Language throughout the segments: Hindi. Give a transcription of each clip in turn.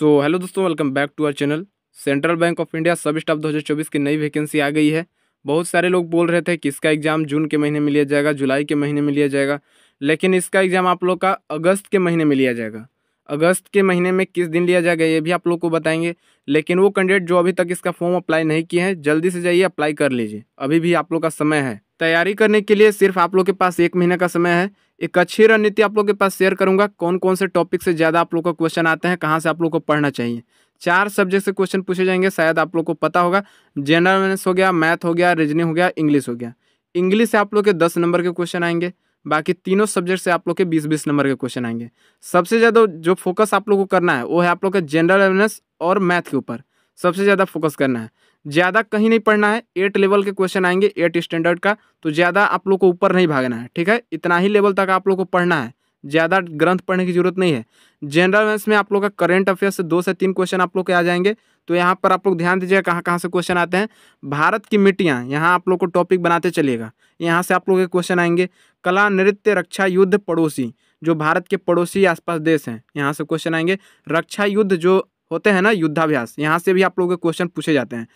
सो so, हेलो दोस्तों welcome back to our channel central bank of India sub staff 2024 की नई वैकेंसी आ गई है बहुत सारे लोग बोल रहे थे कि इसका एग्ज़ाम जून के महीने में लिया जाएगा जुलाई के महीने में लिया जाएगा लेकिन इसका एग्ज़ाम आप लोग का अगस्त के महीने में लिया जाएगा अगस्त के महीने में किस दिन लिया जाएगा ये भी आप लोग को बताएंगे लेकिन वो कैंडिडेट जो अभी तक इसका फॉर्म अप्लाई नहीं किए हैं जल्दी से जाइए अप्लाई कर लीजिए अभी भी आप लोग का समय है तैयारी करने के लिए सिर्फ आप लोग के पास एक महीने का समय है एक अच्छी रणनीति आप लोग के पास शेयर करूंगा कौन कौन से टॉपिक से ज़्यादा आप लोग का क्वेश्चन आते हैं कहाँ से आप लोग को पढ़ना चाहिए चार सब्जेक्ट से क्वेश्चन पूछे जाएंगे शायद आप लोग को पता होगा जनरल मैनेस हो गया मैथ हो गया रीजनिंग हो गया इंग्लिश हो गया इंग्लिश से आप लोग के दस नंबर के क्वेश्चन आएंगे बाकी तीनों सब्जेक्ट से आप लोग के बीस बीस नंबर के क्वेश्चन आएंगे सबसे ज़्यादा जो फोकस आप लोग को करना है वो है आप लोग का जनरल अवेयरनेस और मैथ के ऊपर सबसे ज़्यादा फोकस करना है ज़्यादा कहीं नहीं पढ़ना है एट लेवल के क्वेश्चन आएंगे एट स्टैंडर्ड का तो ज़्यादा आप लोग को ऊपर नहीं भागना है ठीक है इतना ही लेवल तक आप लोग को पढ़ना है ज़्यादा ग्रंथ पढ़ने की जरूरत नहीं है जनरल मेंस में आप लोग का करेंट अफेयर्स से दो से तीन क्वेश्चन आप लोग के आ जाएंगे तो यहाँ पर आप लोग ध्यान दीजिएगा कहाँ कहाँ से क्वेश्चन आते हैं भारत की मिट्टियाँ यहाँ आप लोग को टॉपिक बनाते चलिएगा यहाँ से आप लोग के क्वेश्चन आएंगे कला नृत्य रक्षा युद्ध पड़ोसी जो भारत के पड़ोसी आसपास देश हैं यहाँ से क्वेश्चन आएंगे रक्षा युद्ध जो होते हैं ना युद्धाभ्यास यहाँ से भी आप लोगों के क्वेश्चन पूछे जाते हैं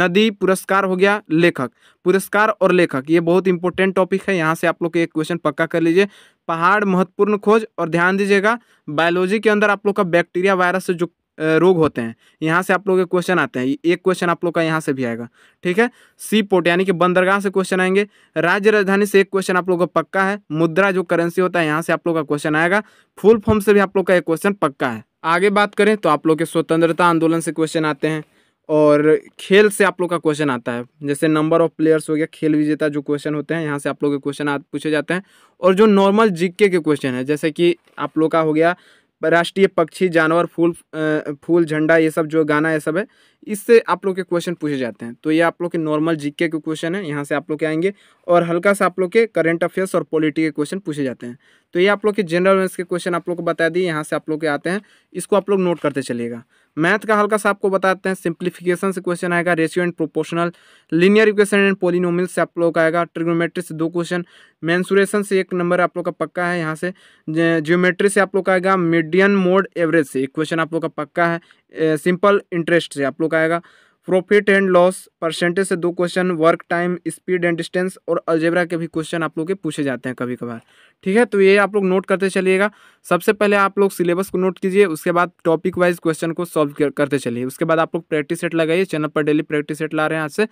नदी पुरस्कार हो गया लेखक पुरस्कार और लेखक ये बहुत इंपॉर्टेंट टॉपिक है यहाँ से आप लोग के एक क्वेश्चन पक्का कर लीजिए पहाड़ महत्वपूर्ण खोज और ध्यान दीजिएगा बायोलॉजी के अंदर आप लोग का बैक्टीरिया वायरस से जो रोग होते हैं यहाँ से आप लोग के क्वेश्चन आते हैं एक क्वेश्चन आप लोग का यहाँ से भी आएगा ठीक है सी पोर्ट यानी कि बंदरगाह से क्वेश्चन आएंगे राज्य राजधानी से एक क्वेश्चन आप लोग का पक्का है मुद्रा जो करेंसी होता है यहाँ से आप लोग का क्वेश्चन आएगा फुल फॉर्म से भी आप लोग का एक क्वेश्चन पक्का है आगे बात करें तो आप लोग के स्वतंत्रता आंदोलन से क्वेश्चन आते हैं और खेल से आप लोग का क्वेश्चन आता है जैसे नंबर ऑफ प्लेयर्स हो गया खेल विजेता जो क्वेश्चन होते हैं यहाँ से आप लोग के क्वेश्चन पूछे जाते हैं और जो नॉर्मल जीके के क्वेश्चन है जैसे कि आप लोग का हो गया राष्ट्रीय पक्षी जानवर फूल फूल झंडा ये सब जो गाना ये सब है इससे आप लोग के क्वेश्चन पूछे जाते हैं तो ये आप लोग के नॉर्मल जीके के क्वेश्चन है यहाँ से आप लोग के आएंगे और हल्का सा आप लोग के करंट अफेयर्स और पॉलिटी के क्वेश्चन पूछे जाते हैं तो ये आप लोग के जनरल नॉलेज के क्वेश्चन आप लोग को बता दिए यहाँ से आप लोग के आते हैं इसको आप लोग नोट करते चलेगा मैथ का हल्का सा आपको बताते हैं सिंप्लीफिकेशन से क्वेश्चन आएगा ratio and proportional linear equation and polynomial से आप लोग का आएगा ट्रिग्नोमेट्री से दो क्वेश्चन मैंसुरेशन से एक नंबर आप लोग का पक्का है यहाँ से जियोमेट्री से आप लोग का आएगा मीडियन मोड एवरेज से एक क्वेश्चन आप लोग का पक्का है सिंपल इंटरेस्ट से आप लोग का आएगा प्रॉफिट एंड लॉस परसेंटेज से दो question work time speed and distance और अलजेबरा के भी क्वेश्चन आप लोग के पूछे जाते हैं कभी कभार ठीक है तो ये आप लोग नोट करते चलिएगा सबसे पहले आप लोग सिलेबस को नोट कीजिए उसके बाद टॉपिक वाइज क्वेश्चन को सॉल्व करते चलिए उसके बाद आप लोग प्रैक्टिस सेट लगाइए चैनल पर डेली प्रैक्टिस सेट ला रहे हैं आज से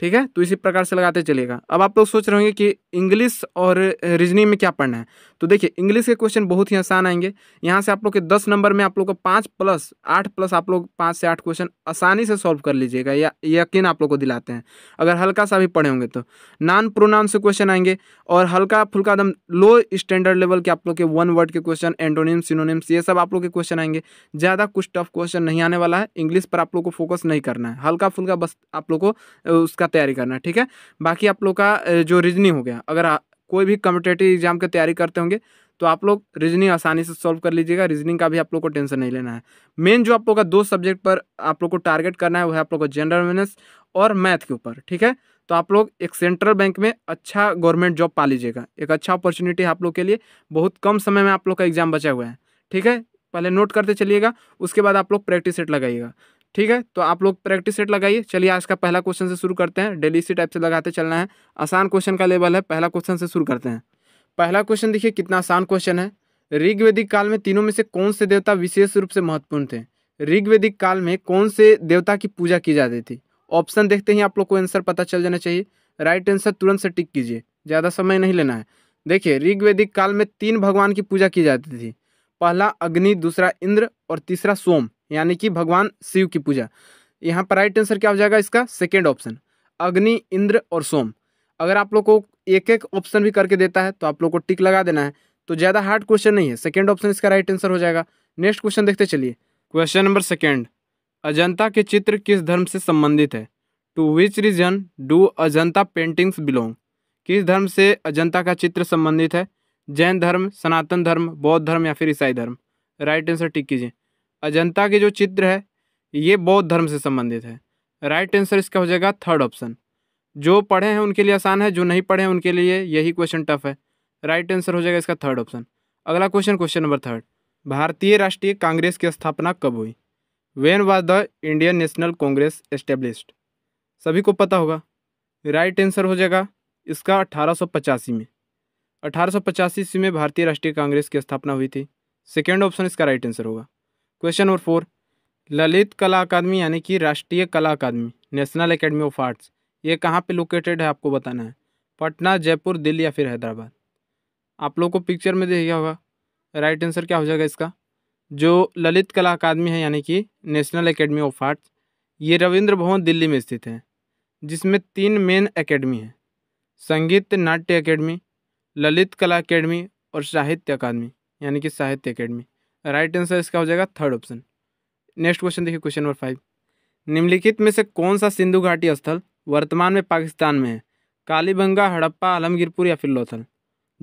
ठीक है तो इसी प्रकार से लगाते चलिएगा अब आप लोग सोच रहे होंगे कि इंग्लिश और रीजनिंग में क्या पढ़ना है तो देखिए इंग्लिश के क्वेश्चन बहुत ही आसान आएंगे यहाँ से आप लोग के दस नंबर में आप लोग को पाँच प्लस आठ प्लस आप लोग पाँच से आठ क्वेश्चन आसानी से सॉल्व कर लीजिएगा या यकीन आप लोग को दिलाते हैं अगर हल्का सा भी पढ़े होंगे तो नान प्रोनाउन से क्वेश्चन आएंगे और हल्का फुल्का एकदम लो स्टैंडर्ड लेवल के आप लोग के वन वर्ड के क्वेश्चन एंडोनिम्स यूनोनिम्स ये सब आप लोग के क्वेश्चन आएंगे ज़्यादा कुछ टफ क्वेश्चन नहीं आने वाला है इंग्लिश पर आप लोग को फोकस नहीं करना है हल्का फुल्का बस आप लोग को उसका इसका तैयारी करना ठीक है बाकी आप लोग का जो रीजनिंग हो गया अगर कोई भी कम्पिटेटिव एग्जाम की तैयारी करते होंगे तो आप लोग रीजनिंग आसानी से सॉल्व कर लीजिएगा रीजनिंग का भी आप लोग को टेंशन नहीं लेना है मेन जो आप लोग का दो सब्जेक्ट पर आप लोग को टारगेट करना है वह आप लोग को जनरल अवेयरनेस और मैथ के ऊपर ठीक है तो आप लोग एक सेंट्रल बैंक में अच्छा गवर्नमेंट जॉब पा लीजिएगा एक अच्छा अपॉर्चुनिटी है आप लोग के लिए बहुत कम समय में आप लोग का एग्जाम बचा हुआ है ठीक है पहले नोट करते चलिएगा उसके बाद आप लोग प्रैक्टिस सेट लगाइएगा ठीक है तो आप लोग प्रैक्टिस सेट लगाइए चलिए आज का पहला क्वेश्चन से शुरू करते हैं डेली इसी टाइप से लगाते चलना है आसान क्वेश्चन का लेवल है पहला क्वेश्चन से शुरू करते हैं पहला क्वेश्चन देखिए कितना आसान क्वेश्चन है ऋग्वेदिक काल में तीनों में से कौन से देवता विशेष रूप से महत्वपूर्ण थे ऋग्वेदिक काल में कौन से देवता की पूजा की जाती थी ऑप्शन देखते ही आप लोग को आंसर पता चल जाना चाहिए राइट आंसर तुरंत से टिक कीजिए ज़्यादा समय नहीं लेना है देखिए ऋग्वेदिक काल में तीन भगवान की पूजा की जाती थी पहला अग्नि दूसरा इंद्र और तीसरा सोम यानी कि भगवान शिव की पूजा यहाँ पर राइट आंसर क्या हो जाएगा इसका सेकेंड ऑप्शन अग्नि इंद्र और सोम अगर आप लोग को एक एक ऑप्शन भी करके देता है तो आप लोग को टिक लगा देना है तो ज़्यादा हार्ड क्वेश्चन नहीं है सेकेंड ऑप्शन इसका राइट आंसर हो जाएगा नेक्स्ट क्वेश्चन देखते चलिए क्वेश्चन नंबर सेकेंड अजंता के चित्र किस धर्म से संबंधित है to which region do Ajanta paintings belong किस धर्म से अजंता का चित्र संबंधित है जैन धर्म सनातन धर्म बौद्ध धर्म या फिर ईसाई धर्म राइट आंसर टिक कीजिए अजंता के जो चित्र है ये बौद्ध धर्म से संबंधित है राइट आंसर इसका हो जाएगा थर्ड ऑप्शन जो पढ़े हैं उनके लिए आसान है जो नहीं पढ़े हैं उनके लिए यही क्वेश्चन टफ है राइट आंसर हो जाएगा इसका थर्ड ऑप्शन अगला क्वेश्चन क्वेश्चन नंबर थर्ड भारतीय राष्ट्रीय कांग्रेस की स्थापना कब हुई when was the Indian National Congress established सभी को पता होगा राइट आंसर हो जाएगा इसका अठारह में अठारह ईस्वी में भारतीय राष्ट्रीय कांग्रेस की स्थापना हुई थी सेकेंड ऑप्शन इसका राइट आंसर होगा question number four Lalit Kala Akademi यानी कि राष्ट्रीय कला अकादमी नेशनल एकेडमी ऑफ आर्ट्स ये कहाँ पे लोकेटेड है आपको बताना है पटना जयपुर दिल्ली या फिर हैदराबाद आप लोग को पिक्चर में देखा होगा राइट आंसर क्या हो जाएगा इसका जो ललित कला अकादमी है यानी कि नेशनल एकेडमी ऑफ आर्ट्स ये रविंद्र भवन दिल्ली में स्थित है जिसमें तीन मेन अकेडमी हैं संगीत नाट्य अकेडमी ललित कला अकेडमी और साहित्य अकादमी यानी कि साहित्य अकेडमी राइट आंसर इसका हो जाएगा थर्ड ऑप्शन नेक्स्ट क्वेश्चन देखिए क्वेश्चन नंबर फाइव निम्नलिखित में से कौन सा सिंधु घाटी स्थल वर्तमान में पाकिस्तान में है कालीबंगा हड़प्पा आलमगीरपुर या फिर लोथल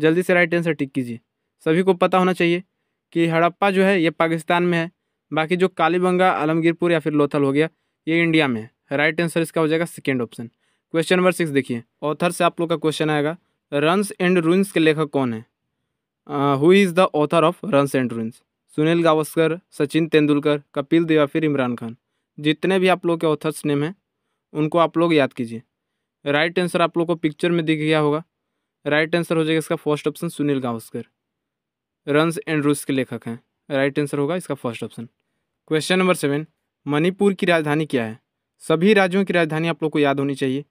जल्दी से राइट आंसर टिक कीजिए सभी को पता होना चाहिए कि हड़प्पा जो है ये पाकिस्तान में है बाकी जो कालीबंगा आलमगीरपुर या फिर लोथल हो गया ये इंडिया में है राइट आंसर इसका हो जाएगा second option question number six देखिए ऑथर से आप लोग का क्वेश्चन आएगा रन्स एंड रूइंस के लेखक कौन है who is the author of runs and ruins Sunil Gavaskar Sachin Tendulkar Kapil Dev या फिर इमरान खान जितने भी आप लोग के ऑथर्स नेम हैं उनको आप लोग याद कीजिए राइट आंसर आप लोग को पिक्चर में दिख गया होगा राइट आंसर हो जाएगा इसका first option Sunil Gavaskar runs and ruins के लेखक हैं राइट आंसर होगा इसका first option question number seven Manipur की राजधानी क्या है सभी राज्यों की राजधानी आप लोग को याद होनी चाहिए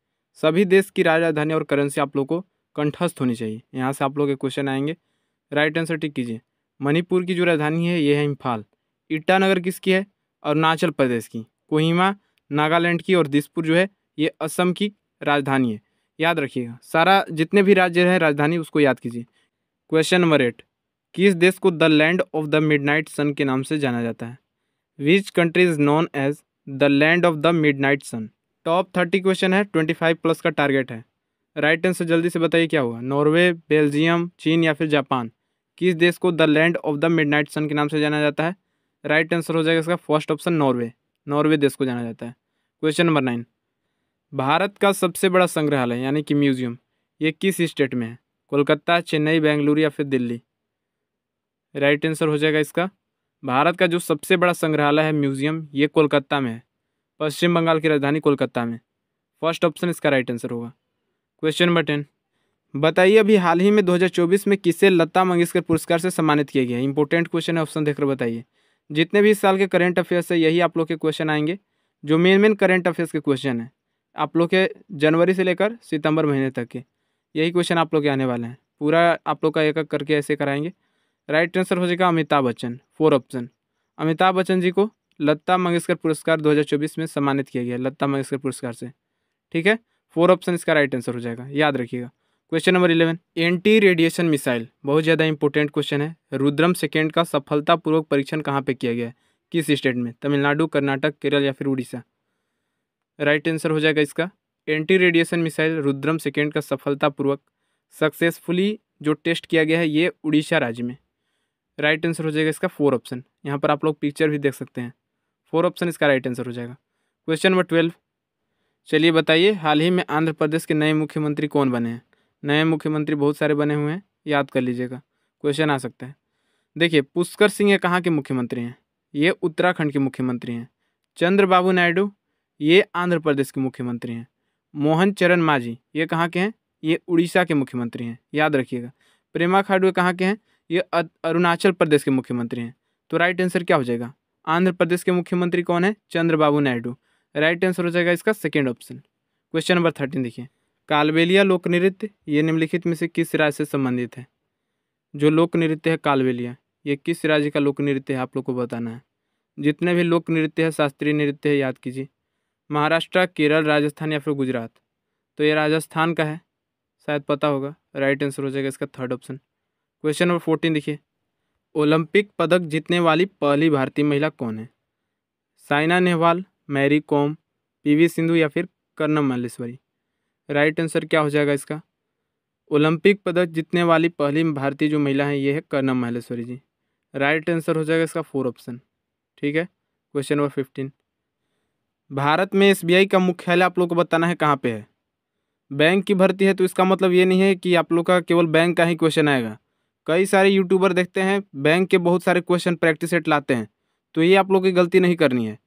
सभी देश की राजधानी और करेंसी आप लोग को कंठस्थ होनी चाहिए यहाँ से आप लोग के क्वेश्चन आएंगे राइट आंसर टिक कीजिए मणिपुर की जो राजधानी है ये है इम्फाल ईटानगर किसकी है अरुणाचल प्रदेश की कोहिमा नागालैंड की और दिसपुर जो है ये असम की राजधानी है याद रखिएगा सारा जितने भी राज्य हैं राजधानी उसको याद कीजिए क्वेश्चन नंबर एट किस देश को the land of the midnight sun के नाम से जाना जाता है which country is known as the land of the midnight sun top thirty question है ट्वेंटी फाइव प्लस का टारगेट है राइट right आंसर जल्दी से बताइए क्या हुआ नॉर्वे बेल्जियम चीन या फिर जापान किस देश को the land of the midnight sun के नाम से जाना जाता है राइट आंसर हो जाएगा इसका फर्स्ट ऑप्शन नॉर्वे नॉर्वे देश को जाना जाता है क्वेश्चन नंबर नाइन भारत का सबसे बड़ा संग्रहालय यानी कि म्यूजियम ये किस स्टेट में है कोलकाता चेन्नई बेंगलुरु या फिर दिल्ली राइट आंसर हो जाएगा इसका भारत का जो सबसे बड़ा संग्रहालय है म्यूजियम ये कोलकाता में है पश्चिम बंगाल की राजधानी कोलकाता में फर्स्ट ऑप्शन इसका राइट आंसर होगा क्वेश्चन नंबर टेन बताइए अभी हाल ही में 2024 में किसे लता मंगेशकर पुरस्कार से सम्मानित किया गया इंपॉर्टेंट क्वेश्चन है ऑप्शन देखकर बताइए जितने भी इस साल के करंट अफेयर्स है यही आप लोग के क्वेश्चन आएंगे जो मेन मेन करंट अफेयर्स के क्वेश्चन हैं आप लोग के जनवरी से लेकर सितंबर महीने तक के यही क्वेश्चन आप लोग के आने वाले हैं पूरा आप लोग का एक एक करके ऐसे कराएंगे राइट आंसर हो जाएगा अमिताभ बच्चन फोर ऑप्शन अमिताभ बच्चन जी को लता मंगेशकर पुरस्कार 2024 में सम्मानित किया गया लता मंगेशकर पुरस्कार से ठीक है फोर ऑप्शन इसका राइट आंसर हो जाएगा याद रखिएगा question number eleven anti radiation missile बहुत ज़्यादा इंपॉर्टेंट क्वेश्चन है रुद्रम सेकेंड का सफलतापूर्वक परीक्षण कहाँ पे किया गया है किस स्टेट में तमिलनाडु कर्नाटक केरल या फिर उड़ीसा राइट आंसर हो जाएगा इसका anti radiation missile Rudram second का सफलतापूर्वक सक्सेसफुली जो टेस्ट किया गया है ये उड़ीसा राज्य में राइट आंसर हो जाएगा इसका फोर ऑप्शन यहाँ पर आप लोग पिक्चर भी देख सकते हैं फोर ऑप्शन इसका राइट आंसर हो जाएगा क्वेश्चन नंबर ट्वेल्व चलिए बताइए हाल ही में आंध्र प्रदेश के नए मुख्यमंत्री कौन बने हैं नए मुख्यमंत्री बहुत सारे बने हुए हैं याद कर लीजिएगा क्वेश्चन आ सकता है देखिए पुष्कर सिंह ये कहाँ के मुख्यमंत्री हैं ये उत्तराखंड के मुख्यमंत्री हैं चंद्रबाबू नायडू ये आंध्र प्रदेश के मुख्यमंत्री हैं मोहन चरण माझी ये कहाँ के हैं ये उड़ीसा के मुख्यमंत्री हैं याद रखिएगा प्रेमा खाडू कहाँ के हैं ये अरुणाचल प्रदेश के मुख्यमंत्री हैं तो राइट आंसर क्या हो जाएगा आंध्र प्रदेश के मुख्यमंत्री कौन है चंद्रबाबू नायडू राइट आंसर हो जाएगा इसका second option question number thirteen देखिए कालबेलिया लोक नृत्य ये निम्नलिखित में से किस राज्य से संबंधित है जो लोक नृत्य है कालबेलिया ये किस राज्य का लोक नृत्य है आप लोग को बताना है जितने भी लोक नृत्य है शास्त्रीय नृत्य है याद कीजिए महाराष्ट्र केरल राजस्थान या फिर गुजरात तो ये राजस्थान का है शायद पता होगा राइट आंसर हो जाएगा इसका third option question number fourteen देखिए ओलंपिक पदक जीतने वाली पहली भारतीय महिला कौन है साइना नेहवाल मैरी कॉम पीवी सिंधु या फिर कर्णम मल्लेश्वरी राइट आंसर क्या हो जाएगा इसका ओलंपिक पदक जीतने वाली पहली भारतीय जो महिला है ये है कर्णम महलेश्वरी जी राइट आंसर हो जाएगा इसका फोर ऑप्शन ठीक है क्वेश्चन नंबर फिफ्टीन भारत में एसबीआई का मुख्यालय आप लोग को बताना है कहाँ पे है बैंक की भर्ती है तो इसका मतलब ये नहीं है कि आप लोग का केवल बैंक का ही क्वेश्चन आएगा कई सारे यूट्यूबर देखते हैं बैंक के बहुत सारे क्वेश्चन प्रैक्टिस सेट लाते हैं तो ये आप लोग की गलती नहीं करनी है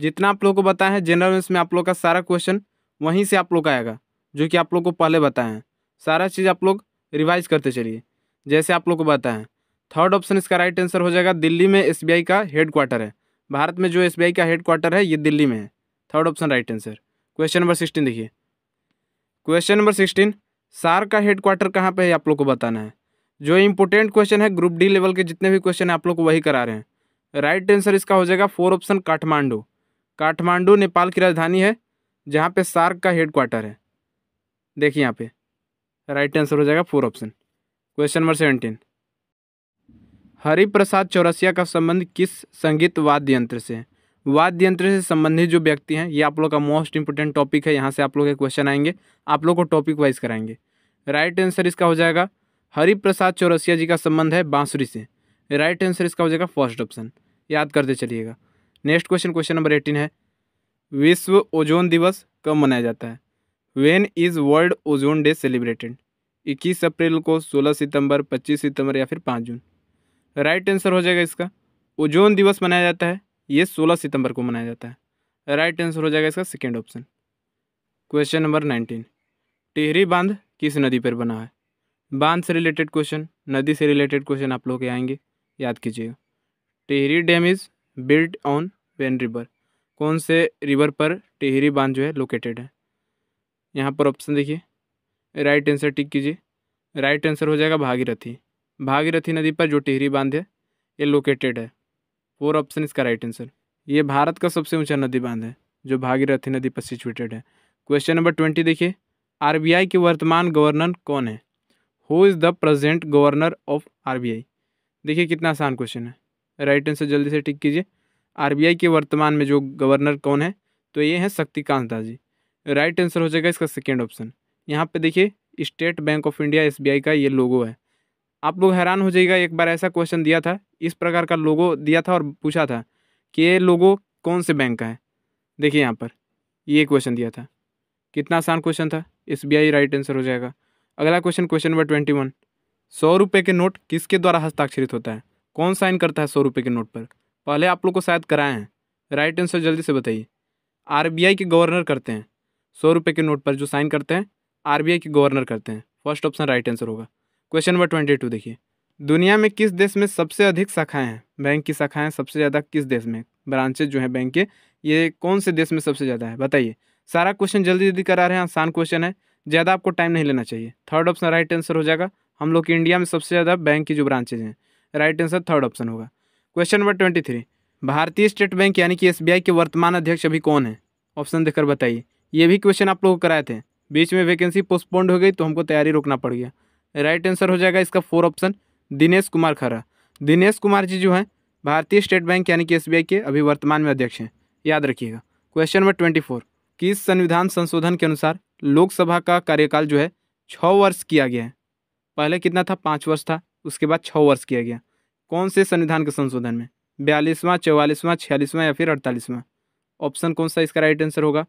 जितना आप लोग को बताया है जनरल में आप लोग का सारा क्वेश्चन वहीं से आप लोग का आएगा जो कि आप लोग को पहले बताए हैं सारा चीज़ आप लोग रिवाइज करते चलिए जैसे आप लोग को बताएं थर्ड ऑप्शन इसका राइट आंसर हो जाएगा दिल्ली में एस का हेड क्वार्टर है भारत में जो एस का हेड क्वार्टर है ये दिल्ली में है third option right answer question number sixteen देखिए क्वेश्चन नंबर सिक्सटीन सार का हेड क्वार्टर कहाँ पर है आप लोग को बताना है जो इंपॉर्टेंट क्वेश्चन है ग्रुप डी लेवल के जितने भी क्वेश्चन है आप लोग को वही करा रहे हैं राइट आंसर इसका हो जाएगा फोर ऑप्शन काठमांडू काठमांडू नेपाल की राजधानी है जहाँ पे सार्क का हेड क्वार्टर है देखिए यहाँ पे राइट आंसर हो जाएगा four option question number seventeen Hariprasad Chaurasia का संबंध किस संगीत वाद्य यंत्र से है वाद्य यंत्र से संबंधित जो व्यक्ति हैं ये आप लोग का मोस्ट इंपोर्टेंट टॉपिक है यहाँ से आप लोग के क्वेश्चन आएंगे आप लोग को टॉपिक वाइज कराएंगे राइट आंसर इसका हो जाएगा हरिप्रसाद चौरसिया जी का संबंध है बांसुरी से राइट आंसर इसका हो जाएगा फर्स्ट ऑप्शन याद करते चलिएगा next question question number eighteen है विश्व ओजोन दिवस कब मनाया जाता है when is world ozone day celebrated इक्कीस अप्रैल को सोलह सितंबर पच्चीस सितंबर या फिर पाँच जून राइट आंसर हो जाएगा इसका ओजोन दिवस मनाया जाता है ये सोलह सितंबर को मनाया जाता है राइट आंसर हो जाएगा इसका second option question number nineteen Tehri बांध किस नदी पर बना है बांध से रिलेटेड क्वेश्चन नदी से रिलेटेड क्वेश्चन आप लोग के आएंगे याद कीजिएगा Tehri dam is built on when river कौन से रिवर पर टिहरी बांध जो है लोकेटेड है यहाँ पर ऑप्शन देखिए राइट आंसर टिक कीजिए राइट आंसर हो जाएगा भागीरथी भागीरथी नदी पर जो टिहरी बांध है ये लोकेटेड है फोर ऑप्शन इसका राइट आंसर ये भारत का सबसे ऊंचा नदी बांध है जो भागीरथी नदी पर सिचुएटेड है क्वेश्चन नंबर ट्वेंटी देखिए आरबीआई के वर्तमान गवर्नर कौन है who is the present governor of our देखिए कितना आसान क्वेश्चन है राइट आंसर जल्दी से टिक कीजिए आर के वर्तमान में जो गवर्नर कौन है तो ये हैं शक्तिकांत दास जी राइट आंसर हो जाएगा इसका सेकेंड ऑप्शन यहाँ पे देखिए State Bank of India S का ये लोगो है आप लोग हैरान हो जाएगा एक बार ऐसा क्वेश्चन दिया था इस प्रकार का लोगो दिया था और पूछा था कि ये लोगो कौन से बैंक का है देखिए यहाँ पर ये क्वेश्चन दिया था कितना आसान क्वेश्चन था एस राइट आंसर हो जाएगा अगला question question number twenty one सौ रुपये के नोट किसके द्वारा हस्ताक्षरित होता है कौन साइन करता है सौ रुपये के नोट पर पहले आप लोग को शायद कराए हैं राइट आंसर जल्दी से बताइए आरबीआई के गवर्नर करते हैं सौ रुपये के नोट पर जो साइन करते हैं आरबीआई के गवर्नर करते हैं फर्स्ट ऑप्शन राइट आंसर होगा क्वेश्चन नंबर ट्वेंटी टू देखिए दुनिया में किस देश में सबसे अधिक शाखाएं हैं बैंक की शाखाएं सबसे ज़्यादा किस देश में ब्रांचेज जो हैं बैंक के ये कौन से देश में सबसे ज़्यादा है बताइए सारा क्वेश्चन जल्दी जल्दी करा रहे हैं आसान क्वेश्चन है ज़्यादा आपको टाइम नहीं लेना चाहिए थर्ड ऑप्शन राइट आंसर हो जाएगा हम लोग इंडिया में सबसे ज़्यादा बैंक की जो ब्रांचेज हैं राइट आंसर थर्ड ऑप्शन होगा क्वेश्चन नंबर ट्वेंटी थ्री भारतीय स्टेट बैंक यानी कि एस के वर्तमान अध्यक्ष अभी कौन है ऑप्शन देखकर बताइए ये भी क्वेश्चन आप लोग कराए थे बीच में वैकेंसी पोस्टपोन्ड हो गई तो हमको तैयारी रोकना पड़ गया राइट आंसर हो जाएगा इसका फोर ऑप्शन दिनेश कुमार खरा दिनेश कुमार जी जो हैं भारतीय स्टेट बैंक यानी कि एस के अभी वर्तमान में अध्यक्ष हैं याद रखिएगा क्वेश्चन नंबर ट्वेंटी फोर किस संविधान संशोधन के अनुसार लोकसभा का कार्यकाल जो है छः वर्ष किया गया है पहले कितना था पाँच वर्ष था उसके बाद छः वर्ष किया गया कौन से संविधान के संशोधन में बयालीसवां चौवालीसवां छियालीसवां या फिर अड़तालीसवां ऑप्शन कौन सा इसका राइट आंसर होगा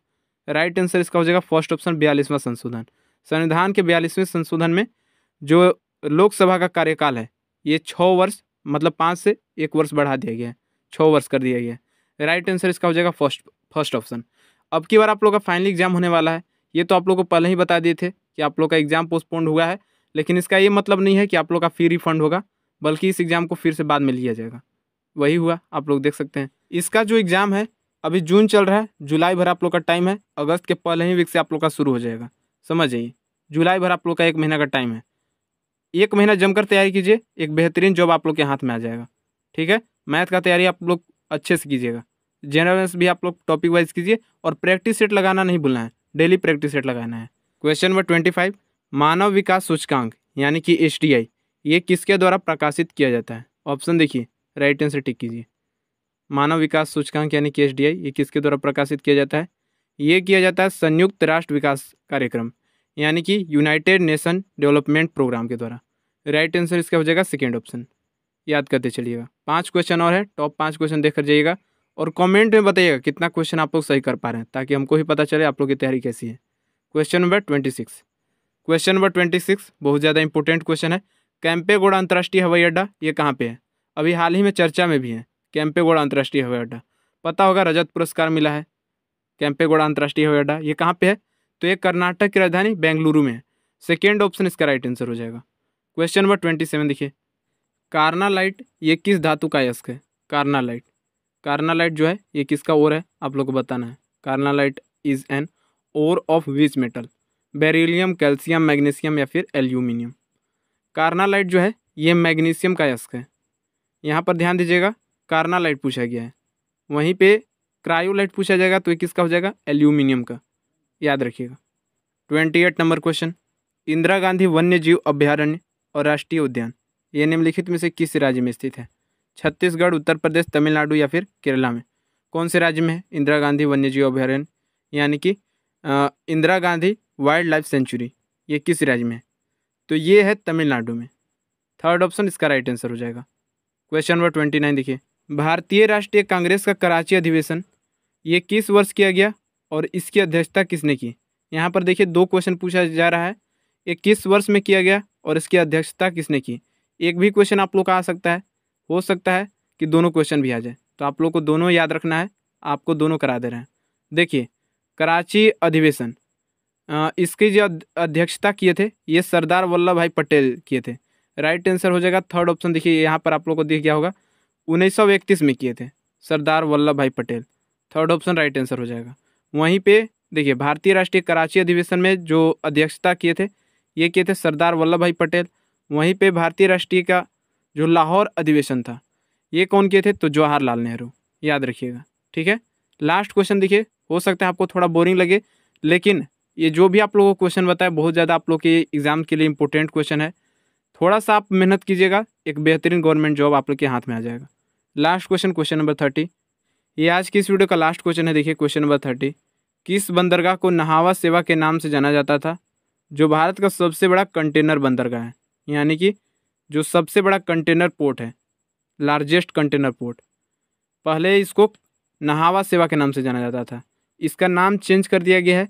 राइट आंसर इसका हो जाएगा फर्स्ट ऑप्शन बयालीसवां संशोधन संविधान के बयालीसवें संशोधन में जो लोकसभा का कार्यकाल है ये छः वर्ष मतलब पाँच से एक वर्ष बढ़ा दिया गया है छः वर्ष कर दिया गया है राइट आंसर इसका हो जाएगा फर्स्ट फर्स्ट ऑप्शन अब की बार आप लोग का फाइनल एग्जाम होने वाला है ये तो आप लोग को पहले ही बता दिए थे कि आप लोग का एग्जाम पोस्टपोन्ड हुआ है लेकिन इसका ये मतलब नहीं है कि आप लोग का फी रिफंड होगा बल्कि इस एग्ज़ाम को फिर से बाद में लिया जाएगा वही हुआ आप लोग देख सकते हैं इसका जो एग्ज़ाम है अभी जून चल रहा है जुलाई भर आप लोग का टाइम है अगस्त के पहले ही वीक से आप लोग का शुरू हो जाएगा समझ जाइए जुलाई भर आप लोग का एक महीना का टाइम है एक महीना जमकर तैयारी कीजिए एक बेहतरीन जॉब आप लोग के हाथ में आ जाएगा ठीक है मैथ का तैयारी आप लोग अच्छे से कीजिएगा जनरल भी आप लोग टॉपिक वाइज कीजिए और प्रैक्टिस सेट लगाना नहीं भूलना है डेली प्रैक्टिस सेट लगाना है क्वेश्चन नंबर ट्वेंटी फाइव मानव विकास सूचकांक यानी कि एस ये किसके द्वारा प्रकाशित किया जाता है ऑप्शन देखिए राइट आंसर टिक कीजिए मानव विकास सूचकांक यानी के ये किसके द्वारा प्रकाशित किया जाता है ये किया जाता है संयुक्त राष्ट्र विकास कार्यक्रम यानी कि यूनाइटेड नेशन डेवलपमेंट प्रोग्राम के द्वारा राइट आंसर इसका हो जाएगा सेकेंड ऑप्शन याद करते चलिएगा पाँच क्वेश्चन और है टॉप पाँच क्वेश्चन देख कर जाइएगा और कमेंट में बताइएगा कितना क्वेश्चन आप लोग सही कर पा रहे हैं ताकि हमको ही पता चले आप लोग की तैयारी कैसी है question number twenty six question number twenty six बहुत ज़्यादा इंपॉर्टेंट क्वेश्चन है कैंपेगोड़ा अंतर्राष्ट्रीय हवाई अड्डा ये कहाँ पे है अभी हाल ही में चर्चा में भी है कैंपेगोड़ा अंतर्राष्ट्रीय हवाई अड्डा पता होगा रजत पुरस्कार मिला है कैंपेगोड़ा अंतर्राष्ट्रीय हवाई अड्डा ये कहाँ पे है तो ये कर्नाटक की राजधानी बेंगलुरु में है सेकेंड ऑप्शन इसका राइट आंसर हो जाएगा क्वेश्चन नंबर ट्वेंटी सेवन देखिए कार्नालाइट लाइट ये किस धातु का यस्क है कार्नालाइट लाइट लाइट जो है ये किसका ओर है आप लोग को बताना है carnallite light is an ore of which metal beryllium calcium magnesium या फिर एल्यूमिनियम कार्नालाइट लाइट जो है ये मैग्नीशियम का यस्क है यहाँ पर ध्यान दीजिएगा कार्ना लाइट पूछा गया है वहीं पे क्रायोलाइट पूछा जाएगा तो ये किसका हो जाएगा एल्यूमिनियम का याद रखिएगा twenty eight number question Indira Gandhi वन्य जीव अभ्यारण्य और राष्ट्रीय उद्यान ये निम्नलिखित में से किस राज्य में स्थित है छत्तीसगढ़ उत्तर प्रदेश तमिलनाडु या फिर केरला में कौन से राज्य में है इंदिरा गांधी वन्य जीव अभ्यारण्य यानी कि Indira Gandhi wild life sanctuary ये किस राज्य में है तो ये है तमिलनाडु में थर्ड ऑप्शन इसका राइट आंसर हो जाएगा क्वेश्चन नंबर ट्वेंटी नाइन देखिए भारतीय राष्ट्रीय कांग्रेस का कराची अधिवेशन ये किस वर्ष किया गया और इसकी अध्यक्षता किसने की यहाँ पर देखिए दो क्वेश्चन पूछा जा रहा है ये किस वर्ष में किया गया और इसकी अध्यक्षता किसने की एक भी क्वेश्चन आप लोग का आ सकता है हो सकता है कि दोनों क्वेश्चन भी आ जाए तो आप लोग को दोनों याद रखना है आपको दोनों करा दे रहे हैं देखिए कराची अधिवेशन इसकी जो अध्यक्षता किए थे ये सरदार वल्लभ भाई पटेल किए थे राइट आंसर हो जाएगा थर्ड ऑप्शन देखिए यहाँ पर आप लोग को दिख गया होगा उन्नीस में किए थे Sardar Vallabh Bhai Patel third option right answer हो जाएगा वहीं पे देखिए भारतीय राष्ट्रीय कराची अधिवेशन में जो अध्यक्षता किए थे ये किए थे सरदार वल्लभ भाई पटेल वहीं पे भारतीय राष्ट्रीय का जो लाहौर अधिवेशन था ये कौन किए थे तो जवाहरलाल नेहरू याद रखिएगा ठीक है लास्ट क्वेश्चन देखिए हो सकता है आपको थोड़ा बोरिंग लगे लेकिन ये जो भी आप लोगों को क्वेश्चन बताया बहुत ज़्यादा आप लोग के एग्ज़ाम के लिए इंपॉर्टेंट क्वेश्चन है थोड़ा सा आप मेहनत कीजिएगा एक बेहतरीन गवर्नमेंट जॉब आप लोग के हाथ में आ जाएगा last question question number thirty ये आज की इस वीडियो का लास्ट क्वेश्चन है देखिए क्वेश्चन नंबर थर्टी किस बंदरगाह को नहावा सेवा के नाम से जाना जाता था जो भारत का सबसे बड़ा कंटेनर बंदरगाह है यानी कि जो सबसे बड़ा कंटेनर पोर्ट है लार्जेस्ट कंटेनर पोर्ट पहले इसको नहावा सेवा के नाम से जाना जाता था इसका नाम चेंज कर दिया गया है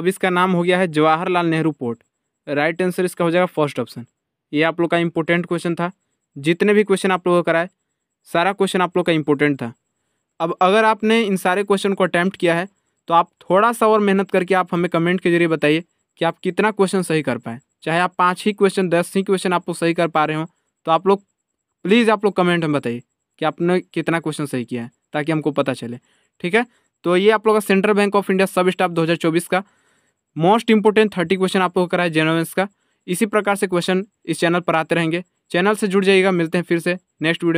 अब इसका नाम हो गया है Jawaharlal Nehru port right answer इसका हो जाएगा फर्स्ट ऑप्शन ये आप लोग का इंपॉर्टेंट क्वेश्चन था जितने भी क्वेश्चन आप लोगों को कराए सारा क्वेश्चन आप लोग का इंपॉर्टेंट था अब अगर आपने इन सारे क्वेश्चन को अटैम्प्ट किया है तो आप थोड़ा सा और मेहनत करके आप हमें कमेंट के जरिए बताइए कि आप कितना क्वेश्चन सही कर पाए चाहे आप पाँच ही क्वेश्चन दस ही क्वेश्चन आप लोग सही कर पा रहे हो तो आप लोग प्लीज़ आप लोग कमेंट में बताइए कि आपने कितना क्वेश्चन सही किया है ताकि हमको पता चले ठीक है तो ये आप लोग का central bank of India sub staff दो का मोस्ट इंपॉर्टेंट थर्टी क्वेश्चन आप लोग कराए जेनोवेंस का इसी प्रकार से क्वेश्चन इस चैनल पर आते रहेंगे चैनल से जुड़ जाइएगा मिलते हैं फिर से नेक्स्ट वीडियो